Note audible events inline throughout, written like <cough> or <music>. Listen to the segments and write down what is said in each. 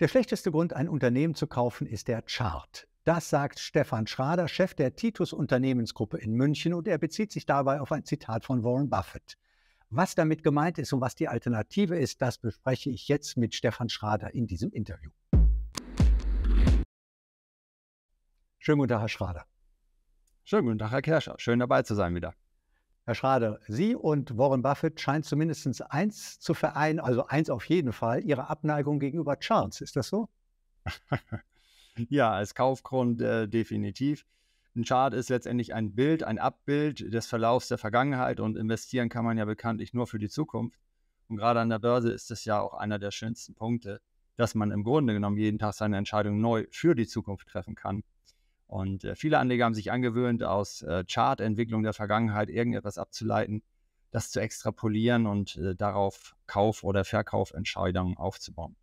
Der schlechteste Grund, ein Unternehmen zu kaufen, ist der Chart. Das sagt Stefan Schrader, Chef der Titus Unternehmensgruppe in München, und er bezieht sich dabei auf ein Zitat von Warren Buffett. Was damit gemeint ist und was die Alternative ist, das bespreche ich jetzt mit Stefan Schrader in diesem Interview. Schönen guten Tag, Herr Schrader. Schönen guten Tag, Herr Kerscher. Schön dabei zu sein wieder. Herr Schrader, Sie und Warren Buffett scheinen zumindest eins zu vereinen, also eins auf jeden Fall, Ihre Abneigung gegenüber Charts. Ist das so? <laughs> ja, als Kaufgrund äh, definitiv. Ein Chart ist letztendlich ein Bild, ein Abbild des Verlaufs der Vergangenheit und investieren kann man ja bekanntlich nur für die Zukunft. Und gerade an der Börse ist es ja auch einer der schönsten Punkte, dass man im Grunde genommen jeden Tag seine Entscheidung neu für die Zukunft treffen kann. Und äh, viele Anleger haben sich angewöhnt, aus äh, Chartentwicklung der Vergangenheit irgendetwas abzuleiten, das zu extrapolieren und äh, darauf Kauf- oder Verkaufentscheidungen aufzubauen.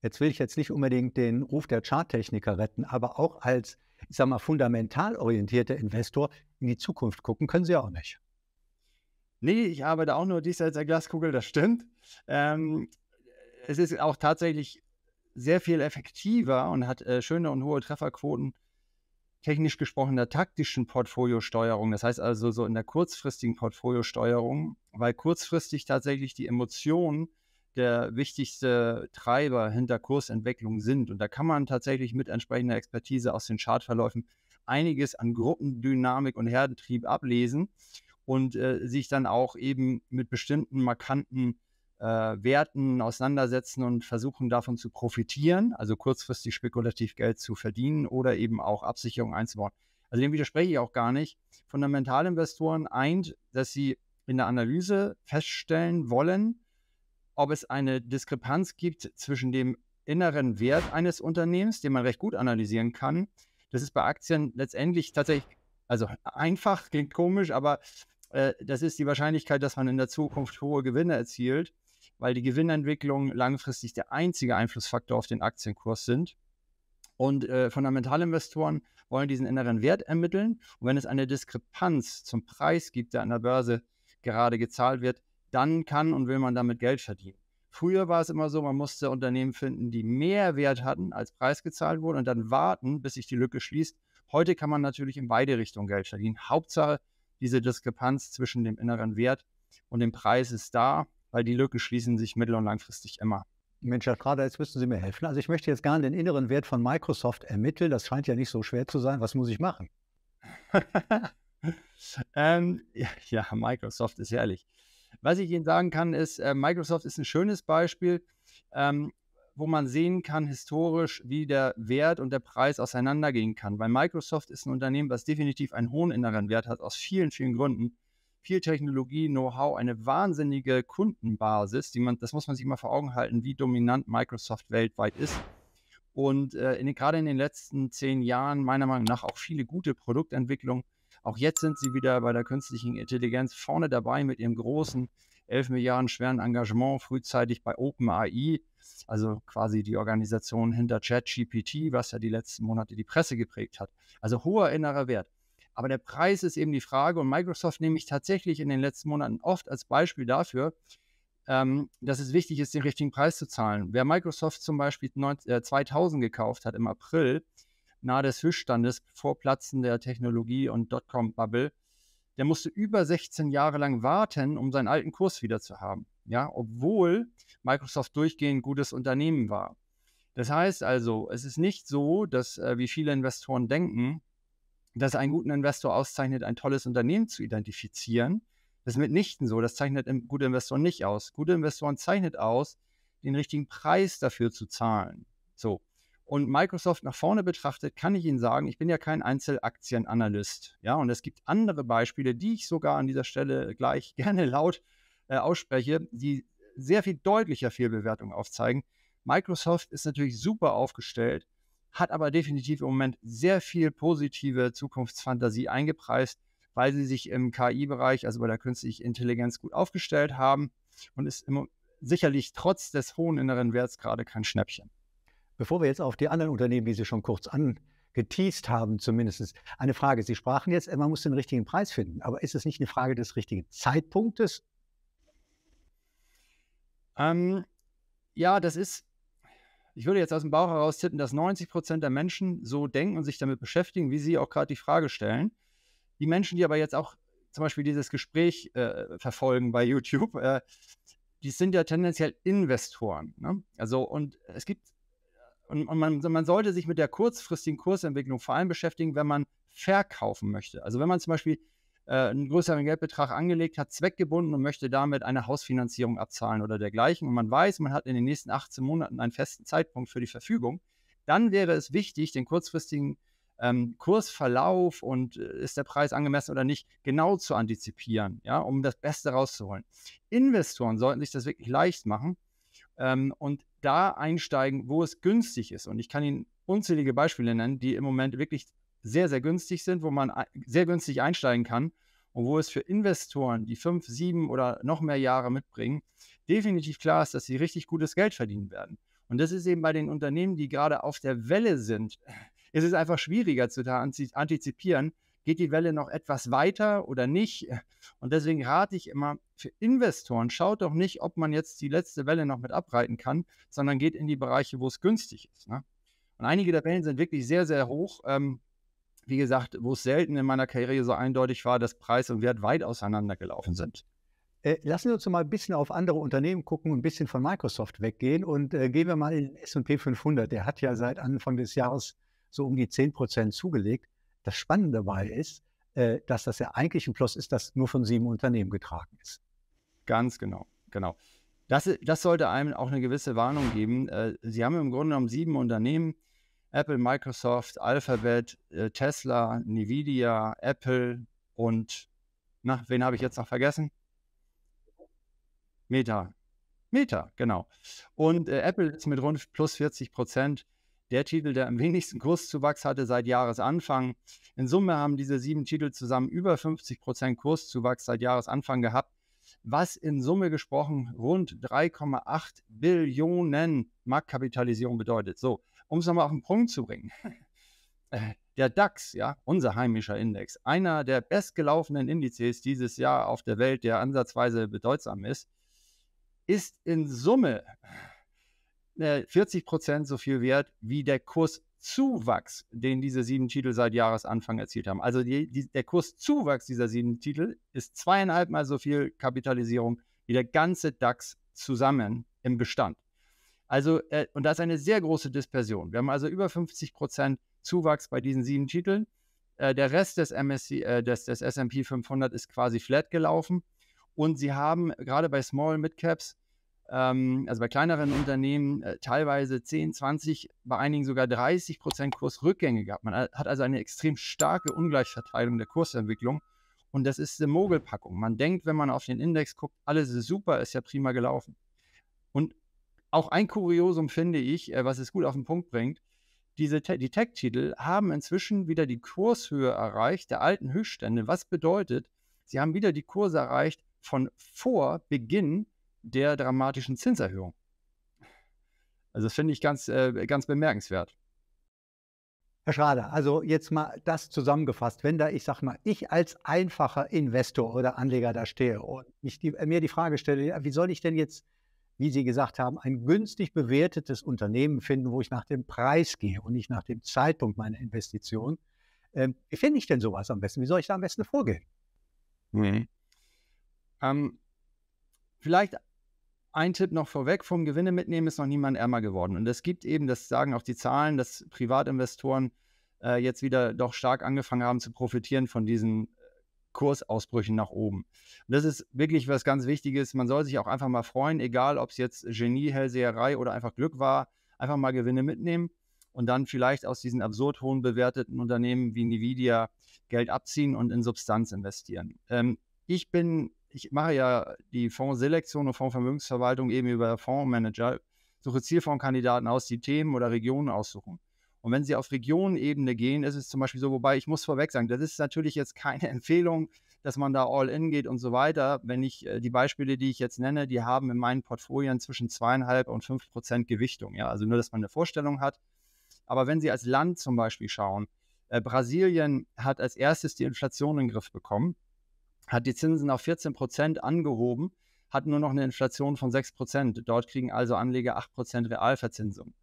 Jetzt will ich jetzt nicht unbedingt den Ruf der Charttechniker retten, aber auch als, ich sag mal, fundamental orientierter Investor in die Zukunft gucken können Sie auch nicht. Nee, ich arbeite auch nur diesseits der Glaskugel, das stimmt. Ähm, es ist auch tatsächlich sehr viel effektiver und hat äh, schöne und hohe Trefferquoten, technisch gesprochen der taktischen Portfoliosteuerung, das heißt also so in der kurzfristigen Portfoliosteuerung, weil kurzfristig tatsächlich die Emotionen der wichtigste Treiber hinter Kursentwicklung sind. Und da kann man tatsächlich mit entsprechender Expertise aus den Chartverläufen einiges an Gruppendynamik und Herdentrieb ablesen und äh, sich dann auch eben mit bestimmten markanten äh, Werten auseinandersetzen und versuchen davon zu profitieren, also kurzfristig spekulativ Geld zu verdienen oder eben auch Absicherung einzubauen. Also dem widerspreche ich auch gar nicht. Fundamentalinvestoren eint, dass sie in der Analyse feststellen wollen, ob es eine Diskrepanz gibt zwischen dem inneren Wert eines Unternehmens, den man recht gut analysieren kann. Das ist bei Aktien letztendlich tatsächlich, also einfach, klingt komisch, aber äh, das ist die Wahrscheinlichkeit, dass man in der Zukunft hohe Gewinne erzielt weil die Gewinnentwicklung langfristig der einzige Einflussfaktor auf den Aktienkurs sind. Und äh, Fundamentalinvestoren wollen diesen inneren Wert ermitteln. Und wenn es eine Diskrepanz zum Preis gibt, der an der Börse gerade gezahlt wird, dann kann und will man damit Geld verdienen. Früher war es immer so, man musste Unternehmen finden, die mehr Wert hatten, als Preis gezahlt wurde, und dann warten, bis sich die Lücke schließt. Heute kann man natürlich in beide Richtungen Geld verdienen. Hauptsache, diese Diskrepanz zwischen dem inneren Wert und dem Preis ist da weil die Lücken schließen sich mittel- und langfristig immer. Mensch, Herr Schrader, jetzt müssen Sie mir helfen. Also ich möchte jetzt gerne den inneren Wert von Microsoft ermitteln. Das scheint ja nicht so schwer zu sein. Was muss ich machen? <laughs> ähm, ja, ja, Microsoft ist herrlich. Was ich Ihnen sagen kann, ist, äh, Microsoft ist ein schönes Beispiel, ähm, wo man sehen kann historisch, wie der Wert und der Preis auseinandergehen kann. Weil Microsoft ist ein Unternehmen, was definitiv einen hohen inneren Wert hat, aus vielen, vielen Gründen viel Technologie, Know-how, eine wahnsinnige Kundenbasis, die man, das muss man sich mal vor Augen halten, wie dominant Microsoft weltweit ist. Und äh, in, gerade in den letzten zehn Jahren meiner Meinung nach auch viele gute Produktentwicklungen. Auch jetzt sind sie wieder bei der künstlichen Intelligenz vorne dabei mit ihrem großen 11 Milliarden schweren Engagement frühzeitig bei OpenAI, also quasi die Organisation hinter ChatGPT, was ja die letzten Monate die Presse geprägt hat. Also hoher innerer Wert. Aber der Preis ist eben die Frage und Microsoft nehme ich tatsächlich in den letzten Monaten oft als Beispiel dafür, ähm, dass es wichtig ist, den richtigen Preis zu zahlen. Wer Microsoft zum Beispiel 19, äh, 2000 gekauft hat im April, nahe des Höchststandes vor Platzen der Technologie- und Dotcom-Bubble, der musste über 16 Jahre lang warten, um seinen alten Kurs wieder zu haben. Ja, obwohl Microsoft durchgehend gutes Unternehmen war. Das heißt also, es ist nicht so, dass, äh, wie viele Investoren denken, dass einen guten Investor auszeichnet, ein tolles Unternehmen zu identifizieren. Das ist mitnichten so. Das zeichnet gute Investoren nicht aus. Gute Investoren zeichnet aus, den richtigen Preis dafür zu zahlen. So. Und Microsoft nach vorne betrachtet, kann ich Ihnen sagen, ich bin ja kein Einzelaktienanalyst. Ja, und es gibt andere Beispiele, die ich sogar an dieser Stelle gleich <laughs> gerne laut äh, ausspreche, die sehr viel deutlicher Fehlbewertung aufzeigen. Microsoft ist natürlich super aufgestellt hat aber definitiv im Moment sehr viel positive Zukunftsfantasie eingepreist, weil sie sich im KI-Bereich, also bei der künstlichen Intelligenz, gut aufgestellt haben und ist im, sicherlich trotz des hohen inneren Werts gerade kein Schnäppchen. Bevor wir jetzt auf die anderen Unternehmen, die Sie schon kurz angeteased haben, zumindest eine Frage. Sie sprachen jetzt, äh, man muss den richtigen Preis finden, aber ist es nicht eine Frage des richtigen Zeitpunktes? Ähm, ja, das ist ich würde jetzt aus dem Bauch heraus tippen, dass 90 Prozent der Menschen so denken und sich damit beschäftigen, wie Sie auch gerade die Frage stellen. Die Menschen, die aber jetzt auch zum Beispiel dieses Gespräch äh, verfolgen bei YouTube, äh, die sind ja tendenziell Investoren. Ne? Also, und es gibt, und, und man, man sollte sich mit der kurzfristigen Kursentwicklung vor allem beschäftigen, wenn man verkaufen möchte. Also, wenn man zum Beispiel äh, einen größeren Geldbetrag angelegt, hat zweckgebunden und möchte damit eine Hausfinanzierung abzahlen oder dergleichen. Und man weiß, man hat in den nächsten 18 Monaten einen festen Zeitpunkt für die Verfügung. Dann wäre es wichtig, den kurzfristigen ähm, Kursverlauf und äh, ist der Preis angemessen oder nicht, genau zu antizipieren, ja, um das Beste rauszuholen. Investoren sollten sich das wirklich leicht machen ähm, und da einsteigen, wo es günstig ist. Und ich kann Ihnen unzählige Beispiele nennen, die im Moment wirklich sehr, sehr günstig sind, wo man sehr günstig einsteigen kann und wo es für Investoren, die fünf, sieben oder noch mehr Jahre mitbringen, definitiv klar ist, dass sie richtig gutes Geld verdienen werden. Und das ist eben bei den Unternehmen, die gerade auf der Welle sind, <laughs> ist es einfach schwieriger zu antizipieren, geht die Welle noch etwas weiter oder nicht. <laughs> Und deswegen rate ich immer für Investoren, schaut doch nicht, ob man jetzt die letzte Welle noch mit abreiten kann, sondern geht in die Bereiche, wo es günstig ist. Ne? Und einige der Wellen sind wirklich sehr, sehr hoch. Ähm, wie gesagt, wo es selten in meiner Karriere so eindeutig war, dass Preis und Wert weit auseinandergelaufen sind. Äh, lassen Sie uns mal ein bisschen auf andere Unternehmen gucken und ein bisschen von Microsoft weggehen und äh, gehen wir mal in den S&P 500. Der hat ja seit Anfang des Jahres so um die 10 Prozent zugelegt. Das Spannende dabei mhm. ist, äh, dass das ja eigentlich ein Plus ist, das nur von sieben Unternehmen getragen ist. Ganz genau, genau. Das, das sollte einem auch eine gewisse Warnung geben. Äh, Sie haben im Grunde genommen sieben Unternehmen, Apple, Microsoft, Alphabet, äh, Tesla, Nvidia, Apple und, na, wen habe ich jetzt noch vergessen? Meta. Meta, genau. Und äh, Apple ist mit rund plus 40 Prozent der Titel, der am wenigsten Kurszuwachs hatte seit Jahresanfang. In Summe haben diese sieben Titel zusammen über 50 Prozent Kurszuwachs seit Jahresanfang gehabt, was in Summe gesprochen rund 3,8 Billionen Marktkapitalisierung bedeutet. So, um es nochmal auf den Punkt zu bringen. Äh, der DAX, ja, unser heimischer Index, einer der bestgelaufenen Indizes dieses Jahr auf der Welt, der ansatzweise bedeutsam ist, ist in Summe 40 äh, so viel wert wie der Kurszuwachs, den diese sieben Titel seit Jahresanfang erzielt haben. Also die, die, der Kurszuwachs dieser sieben Titel ist zweieinhalbmal so viel Kapitalisierung wie der ganze DAX zusammen im Bestand. Also, äh, und da ist eine sehr große Dispersion. Wir haben also über 50 Prozent Zuwachs bei diesen sieben Titeln. Äh, der Rest des MSC, äh, des, des S&P 500 ist quasi flat gelaufen. Und sie haben gerade bei Small Mid Caps, ähm, also bei kleineren Unternehmen, äh, teilweise 10, 20, bei einigen sogar 30 Prozent Kursrückgänge gehabt. Man äh, hat also eine extrem starke Ungleichverteilung der Kursentwicklung. Und das ist eine Mogelpackung. Man denkt, wenn man auf den Index guckt, alles ist super, ist ja prima gelaufen. Und auch ein Kuriosum finde ich, äh, was es gut auf den Punkt bringt. Diese die Tech-Titel haben inzwischen wieder die Kurshöhe erreicht der alten Höchststände, was bedeutet, sie haben wieder die Kurse erreicht von vor Beginn der dramatischen Zinserhöhung. Also das finde ich ganz, äh, ganz bemerkenswert. Herr Schrader, also jetzt mal das zusammengefasst, wenn da, ich sag mal, ich als einfacher Investor oder Anleger da stehe und die, äh, mir die Frage stelle, wie soll ich denn jetzt wie Sie gesagt haben, ein günstig bewertetes Unternehmen finden, wo ich nach dem Preis gehe und nicht nach dem Zeitpunkt meiner Investition. Ähm, wie finde ich denn sowas am besten? Wie soll ich da am besten vorgehen? Nee. Ähm, vielleicht ein Tipp noch vorweg, vom Gewinne mitnehmen ist noch niemand ärmer geworden. Und es gibt eben, das sagen auch die Zahlen, dass Privatinvestoren äh, jetzt wieder doch stark angefangen haben zu profitieren von diesen Kursausbrüchen nach oben. Und das ist wirklich was ganz Wichtiges. Man soll sich auch einfach mal freuen, egal ob es jetzt Genie, Hellseherei oder einfach Glück war, einfach mal Gewinne mitnehmen und dann vielleicht aus diesen absurd hohen bewerteten Unternehmen wie Nvidia Geld abziehen und in Substanz investieren. Ähm, ich bin, ich mache ja die Fondsselektion und Fondsvermögensverwaltung eben über Fondsmanager, suche Zielfondskandidaten aus, die Themen oder Regionen aussuchen. Und wenn Sie auf Regionenebene gehen, ist es zum Beispiel so, wobei ich muss vorweg sagen, das ist natürlich jetzt keine <laughs> Empfehlung, dass man da all in geht und so weiter. Wenn ich äh, die Beispiele, die ich jetzt nenne, die haben in meinen Portfolien zwischen zweieinhalb und fünf Prozent Gewichtung. Ja, also nur, dass man eine Vorstellung hat. Aber wenn Sie als Land zum Beispiel schauen, äh, Brasilien hat als erstes die Inflation in den Griff bekommen, hat die Zinsen auf 14 Prozent angehoben, hat nur noch eine Inflation von 6 Prozent. Dort kriegen also Anleger 8 Prozent Realverzinsung.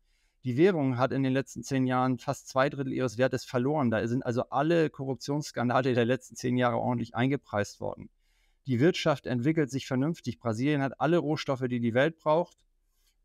Die Währung hat in den letzten zehn Jahren fast zwei Drittel ihres Wertes verloren. Da sind also alle Korruptionsskandale der letzten zehn Jahre ordentlich eingepreist worden. Die Wirtschaft entwickelt sich vernünftig. Brasilien hat alle Rohstoffe, die die Welt braucht.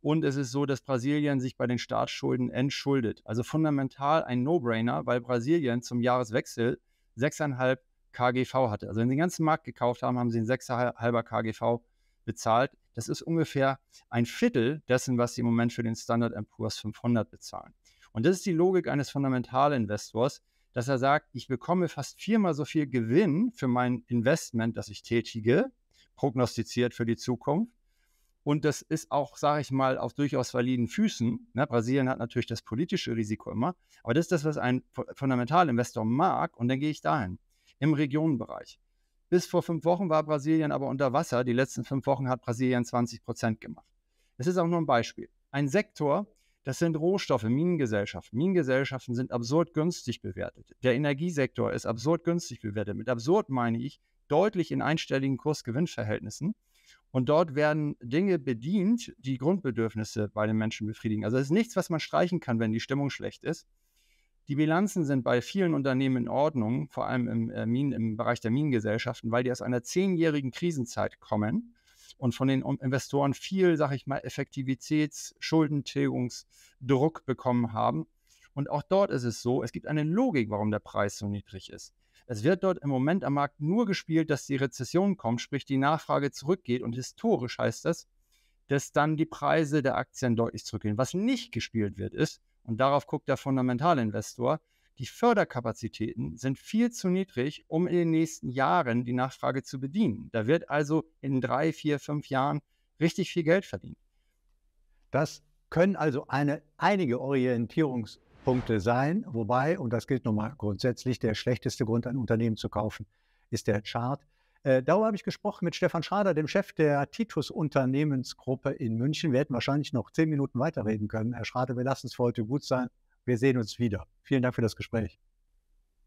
Und es ist so, dass Brasilien sich bei den Staatsschulden entschuldet. Also fundamental ein No-Brainer, weil Brasilien zum Jahreswechsel 6,5 KGV hatte. Also wenn sie den ganzen Markt gekauft haben, haben sie einen 65 KGV bezahlt. Das ist ungefähr ein Viertel dessen, was sie im Moment für den Standard Poor's 500 bezahlen. Und das ist die Logik eines Fundamentalinvestors, dass er sagt, ich bekomme fast viermal so viel Gewinn für mein Investment, das ich tätige, prognostiziert für die Zukunft. Und das ist auch, sage ich mal, auf durchaus validen Füßen. Na, ne? Brasilien hat natürlich das politische Risiko immer, aber das ist das, was ein Fundamentalinvestor mag. Und dann gehe ich dahin im Regionenbereich. Bis vor fünf Wochen war Brasilien aber unter Wasser. Die letzten fünf Wochen hat Brasilien 20 Prozent gemacht. Es ist auch nur ein Beispiel. Ein Sektor, das sind Rohstoffe, Minengesellschaften. Minengesellschaften sind absurd günstig bewertet. Der Energiesektor ist absurd günstig bewertet. Mit absurd meine ich deutlich in einstelligen Kursgewinnverhältnissen. Und dort werden Dinge bedient, die Grundbedürfnisse bei den Menschen befriedigen. Also es ist nichts, was man streichen kann, wenn die Stimmung schlecht ist. Die Bilanzen sind bei vielen Unternehmen in Ordnung, vor allem im, äh, Minen, im Bereich der Minengesellschaften, weil die aus einer zehnjährigen Krisenzeit kommen und von den Investoren viel, sag ich mal, Effektivitäts-, Schuldentilgungsdruck bekommen haben. Und auch dort ist es so, es gibt eine Logik, warum der Preis so niedrig ist. Es wird dort im Moment am Markt nur gespielt, dass die Rezession kommt, sprich die Nachfrage zurückgeht. Und historisch heißt das, dass dann die Preise der Aktien deutlich zurückgehen. Was nicht gespielt wird, ist, und darauf guckt der Fundamentalinvestor. Die Förderkapazitäten sind viel zu niedrig, um in den nächsten Jahren die Nachfrage zu bedienen. Da wird also in drei, vier, fünf Jahren richtig viel Geld verdient. Das können also eine, einige Orientierungspunkte sein, wobei, und das gilt nochmal grundsätzlich, der schlechteste Grund, ein Unternehmen zu kaufen, ist der Chart, äh, darüber habe ich gesprochen mit Stefan Schrader, dem Chef der Titus Unternehmensgruppe in München. Wir hätten wahrscheinlich noch zehn Minuten weiterreden können. Herr Schrader, wir lassen es für heute gut sein. Wir sehen uns wieder. Vielen Dank für das Gespräch.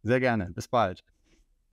Sehr gerne. Bis bald.